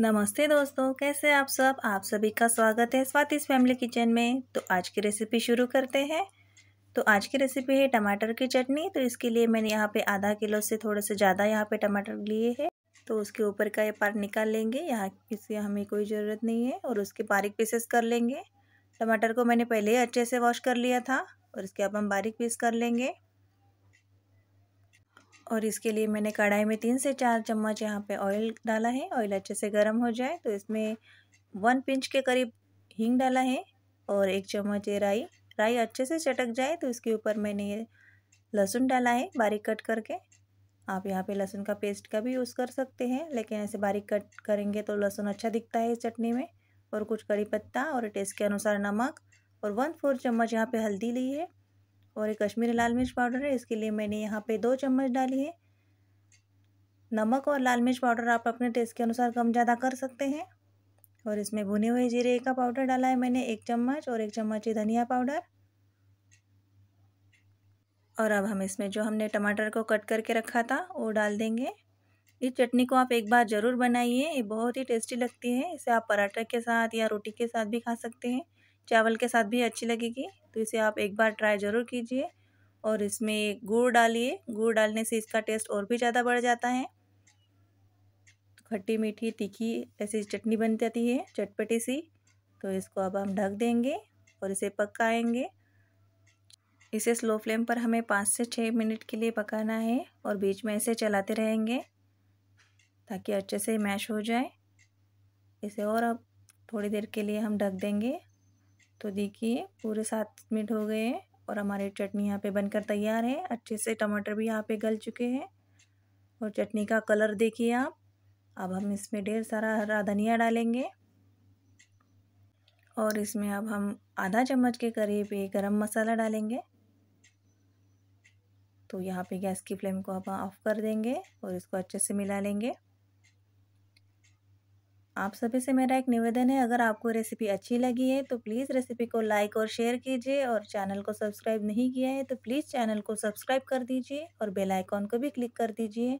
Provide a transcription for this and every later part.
नमस्ते दोस्तों कैसे आप सब आप सभी का स्वागत है स्वातिस फैमिली किचन में तो आज की रेसिपी शुरू करते हैं तो आज की रेसिपी है टमाटर की चटनी तो इसके लिए मैंने यहाँ पे आधा किलो से थोड़े से ज़्यादा यहाँ पे टमाटर लिए हैं तो उसके ऊपर का ये पार्ट निकाल लेंगे यहाँ किसी हमें कोई ज़रूरत नहीं है और उसके बारीक पीसेस कर लेंगे टमाटर को मैंने पहले ही अच्छे से वॉश कर लिया था और इसके अब हम बारीक पीस कर लेंगे और इसके लिए मैंने कढ़ाई में तीन से चार चम्मच यहाँ पे ऑयल डाला है ऑयल अच्छे से गर्म हो जाए तो इसमें वन पिंच के करीब हींग डाला है और एक चम्मच ये राई राई अच्छे से चटक जाए तो इसके ऊपर मैंने ये लहसुन डाला है बारीक कट करके आप यहाँ पे लहसुन का पेस्ट का भी यूज़ कर सकते हैं लेकिन ऐसे बारीक कट करेंगे तो लहसुन अच्छा दिखता है इस चटनी में और कुछ कड़ी पत्ता और टेस्ट के अनुसार नमक और वन फोर चम्मच यहाँ पे हल्दी ली है और एक कश्मीरी लाल मिर्च पाउडर है इसके लिए मैंने यहाँ पे दो चम्मच डाली है नमक और लाल मिर्च पाउडर आप अपने टेस्ट के अनुसार कम ज़्यादा कर सकते हैं और इसमें भुने हुए जीरे का पाउडर डाला है मैंने एक चम्मच और एक चम्मच ही धनिया पाउडर और अब हम इसमें जो हमने टमाटर को कट करके रखा था वो डाल देंगे इस चटनी को आप एक बार ज़रूर बनाइए ये बहुत ही टेस्टी लगती है इसे आप पराठा के साथ या रोटी के साथ भी खा सकते हैं चावल के साथ भी अच्छी लगेगी तो इसे आप एक बार ट्राई ज़रूर कीजिए और इसमें गुड़ डालिए गुड़ डालने से इसका टेस्ट और भी ज़्यादा बढ़ जाता है खट्टी मीठी तीखी ऐसी चटनी बन जाती है चटपटी सी तो इसको अब हम ढक देंगे और इसे पकाएंगे इसे स्लो फ्लेम पर हमें पाँच से छः मिनट के लिए पकाना है और बीच में ऐसे चलाते रहेंगे ताकि अच्छे से मैश हो जाए इसे और अब थोड़ी देर के लिए हम ढक देंगे तो देखिए पूरे सात मिनट हो गए हैं और हमारे चटनी यहाँ पे बनकर तैयार है अच्छे से टमाटर भी यहाँ पे गल चुके हैं और चटनी का कलर देखिए आप अब हम इसमें ढेर सारा हरा धनिया डालेंगे और इसमें अब हम आधा चम्मच के करीब ये गरम मसाला डालेंगे तो यहाँ पे गैस की फ्लेम को आप ऑफ़ कर देंगे और इसको अच्छे से मिला लेंगे आप सभी से मेरा एक निवेदन है अगर आपको रेसिपी अच्छी लगी है तो प्लीज़ रेसिपी को लाइक और शेयर कीजिए और चैनल को सब्सक्राइब नहीं किया है तो प्लीज़ चैनल को सब्सक्राइब कर दीजिए और बेल आइकॉन को भी क्लिक कर दीजिए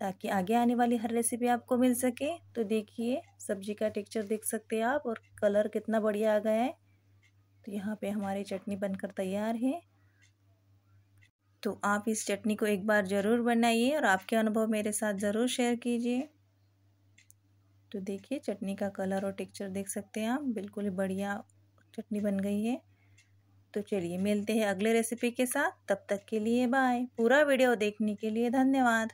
ताकि आगे आने वाली हर रेसिपी आपको मिल सके तो देखिए सब्जी का टेक्चर देख सकते हैं आप और कलर कितना बढ़िया आ गया है तो यहाँ पर हमारी चटनी बनकर तैयार है तो आप इस चटनी को एक बार ज़रूर बनाइए और आपके अनुभव मेरे साथ ज़रूर शेयर कीजिए तो देखिए चटनी का कलर और टेक्सचर देख सकते हैं आप बिल्कुल ही बढ़िया चटनी बन गई है तो चलिए मिलते हैं अगले रेसिपी के साथ तब तक के लिए बाय पूरा वीडियो देखने के लिए धन्यवाद